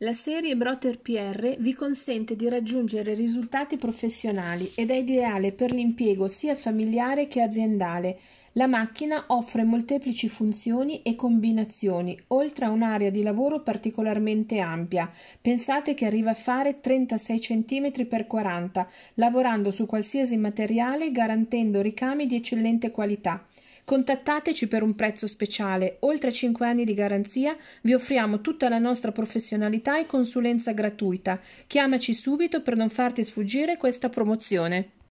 La serie Brother PR vi consente di raggiungere risultati professionali ed è ideale per l'impiego sia familiare che aziendale. La macchina offre molteplici funzioni e combinazioni, oltre a un'area di lavoro particolarmente ampia. Pensate che arriva a fare 36 cm x 40, lavorando su qualsiasi materiale garantendo ricami di eccellente qualità. Contattateci per un prezzo speciale. Oltre a 5 anni di garanzia, vi offriamo tutta la nostra professionalità e consulenza gratuita. Chiamaci subito per non farti sfuggire questa promozione.